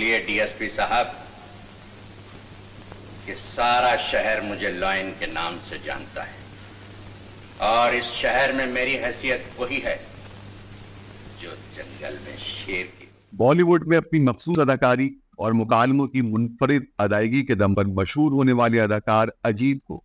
बोलिए डीएसपी साहब कि सारा शहर मुझे लॉयन के नाम से जानता है और इस शहर में मेरी हैसियत वही है जो जंगल में शेर की बॉलीवुड में अपनी मखसूस अदाकारी और मुकालमों की मुनफरद अदायगी के दम पर मशहूर होने वाले अदाकार अजीत को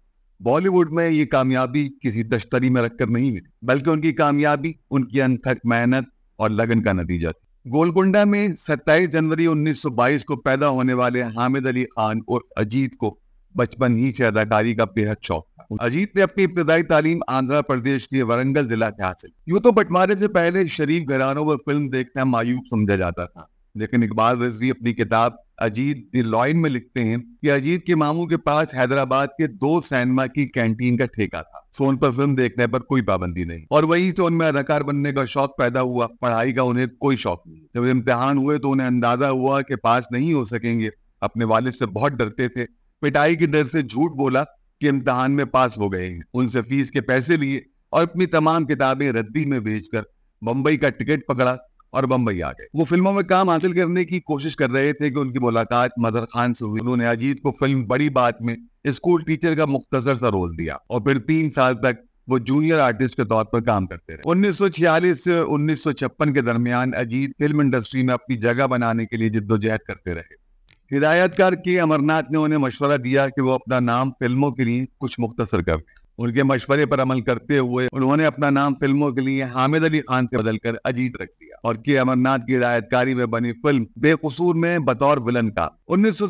बॉलीवुड में ये कामयाबी किसी दश्तरी में रखकर नहीं मिली बल्कि उनकी कामयाबी उनकी अनथक मेहनत और लगन का नतीजा थी गोलकुंडा में 27 जनवरी 1922 को पैदा होने वाले हामिद अली खान और अजीत को बचपन ही से अदाकारी का बेहद शौक था अजीत ने अपनी इब्तदाई तालीम आंध्र प्रदेश के वरंगल जिला से हासिल यूँ तो बंटवारे से पहले शरीफ घरानों पर फिल्म देखना मायूब समझा जाता था लेकिन इकबाल रजवी अपनी किताब अजीत द में लिखते हैं कि अजीत के मामू के पास हैदराबाद के दो सिनेमा की कैंटीन का ठेका था सोन पर फिल्म देखने पर कोई पाबंदी नहीं और वहीं से उनमें अदाकार बनने का शौक पैदा हुआ पढ़ाई का उन्हें कोई शौक नहीं जब इम्तिहान हुए तो उन्हें अंदाजा हुआ कि पास नहीं हो सकेंगे अपने वालिद से बहुत डरते थे पिटाई के डर से झूठ बोला कि इम्तहान में पास हो गए हैं उनसे फीस के पैसे लिए और अपनी तमाम किताबें रद्दी में भेजकर मुंबई का टिकट पकड़ा और बम्बई आ गए वो फिल्मों में काम हासिल करने की कोशिश कर रहे थे कि उनकी मुलाकात मदर खान से हुई उन्होंने अजीत को फिल्म बड़ी बात में स्कूल टीचर का मुख्तर सा रोल दिया और फिर तीन साल तक वो जूनियर आर्टिस्ट के तौर पर काम करते रहे 1946 से 1956 के दरमियान अजीत फिल्म इंडस्ट्री में अपनी जगह बनाने के लिए जिद्दोजहद करते रहे हिदायतकार के अमरनाथ ने उन्हें मशवरा दिया कि वो अपना नाम फिल्मों के लिए कुछ मुख्तर कर दें उनके मशवरे पर अमल करते हुए उन्होंने अपना नाम फिल्मों के लिए हामिद अली खान से बदलकर अजीत रख लिया और के अमरनाथ की रायतकारी में बनी फिल्म बेकसूर में बतौर विलन का उन्नीस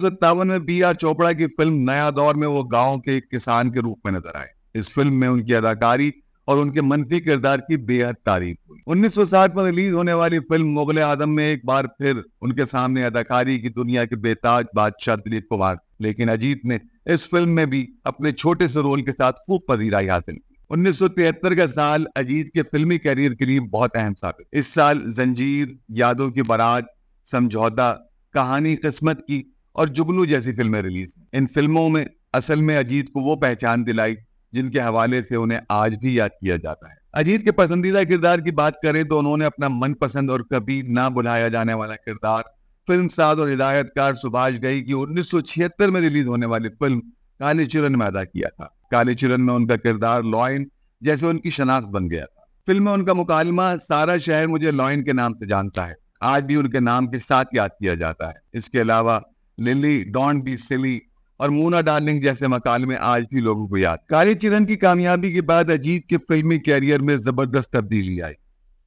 में बी आर चोपड़ा की फिल्म नया दौर में वो गाँव के एक किसान के रूप में नजर आए इस फिल्म में उनकी अदाकारी और उनके मनफी किरदार की बेहद तारीफ 1960 में रिलीज होने वाली फिल्म मुगल आदम में एक बार फिर उनके सामने अदाकारी की दुनिया के बेताज बादशाह दिलीप कुमार लेकिन अजीत ने इस फिल्म में भी अपने छोटे से रोल के साथ खूब पजीराई हासिल की उन्नीस का साल अजीत के फिल्मी करियर के लिए बहुत अहम साबित इस साल जंजीर यादों की बारात समझौता कहानी किस्मत की और जुगनू जैसी फिल्में रिलीज इन फिल्मों में असल में अजीत को वो पहचान दिलाई जिनके हवाले से उन्हें आज भी याद किया जाता है अजीत के पसंदीदा किरदार की बात करें तो उन्होंने अपना मनपसंद और कभी ना बुलाया जाने वाला किरदार फिल्म साज और हिदायतकार सुभाष गई की उन्नीस में रिलीज होने वाली फिल्म काले चिरन में अदा किया था काले चिरन में उनका किरदार लॉयन जैसे उनकी शनाख्त बन गया था फिल्म में उनका मुकालमा सारा शहर मुझे लॉयन के नाम से जानता है आज भी उनके नाम के साथ याद किया जाता है इसके अलावा लिली डॉन बी सिली और मोना डार्लिंग जैसे मकाल में आज भी लोगों को याद काले चिरन की कामयाबी के बाद अजीत के फिल्मी कैरियर में जबरदस्त तब्दीली आई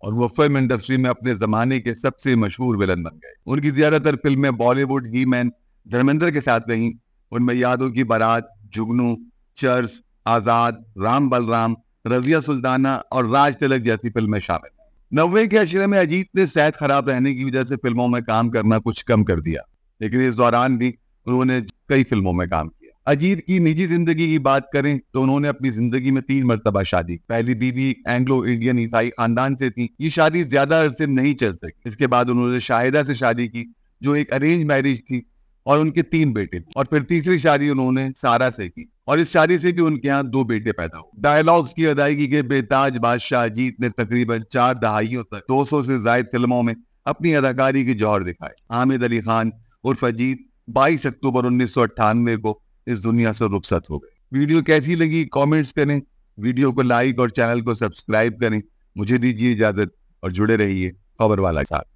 और वो फिल्म इंडस्ट्री में अपने जमाने के सबसे मशहूर विलन बन गए उनकी ज्यादातर फिल्में बॉलीवुड ही मैन धर्मेंद्र के साथ रही उनमें यादों की बारात जुगनू चर्स आजाद राम बलराम रजिया सुल्ताना और राज तिलक जैसी फिल्में शामिल नब्बे के अशरे में अजीत ने सेहत खराब रहने की वजह से फिल्मों में काम करना कुछ कम कर दिया लेकिन इस दौरान भी उन्होंने कई फिल्मों में काम किया अजीत की निजी जिंदगी की बात करें तो उन्होंने अपनी जिंदगी में तीन मरतबा शादी पहली बीवी एंग्लो इंडियन ईसाई खानदान से थी ये शादी ज्यादा अरसे नहीं चल सकी इसके बाद उन्होंने शाहिदा से शादी की जो एक अरेंज मैरिज थी और उनके तीन बेटे और फिर तीसरी शादी उन्होंने सारा से की और इस शादी से भी उनके यहाँ दो बेटे पैदा हुए डायलॉग्स की अदायगी के बेताज बादशाह अजीत ने तकरीबन चार दहाइयों तक 200 से जायद फिल्मों में अपनी अदाकारी की जौहर दिखाई आमिर अली खान उर्फ अजीत बाईस अक्टूबर उन्नीस को इस दुनिया से रुखसत हो गए वीडियो कैसी लगी कॉमेंट्स करें वीडियो को लाइक और चैनल को सब्सक्राइब करें मुझे दीजिए इजाजत और जुड़े रहिए खबर वाला साथ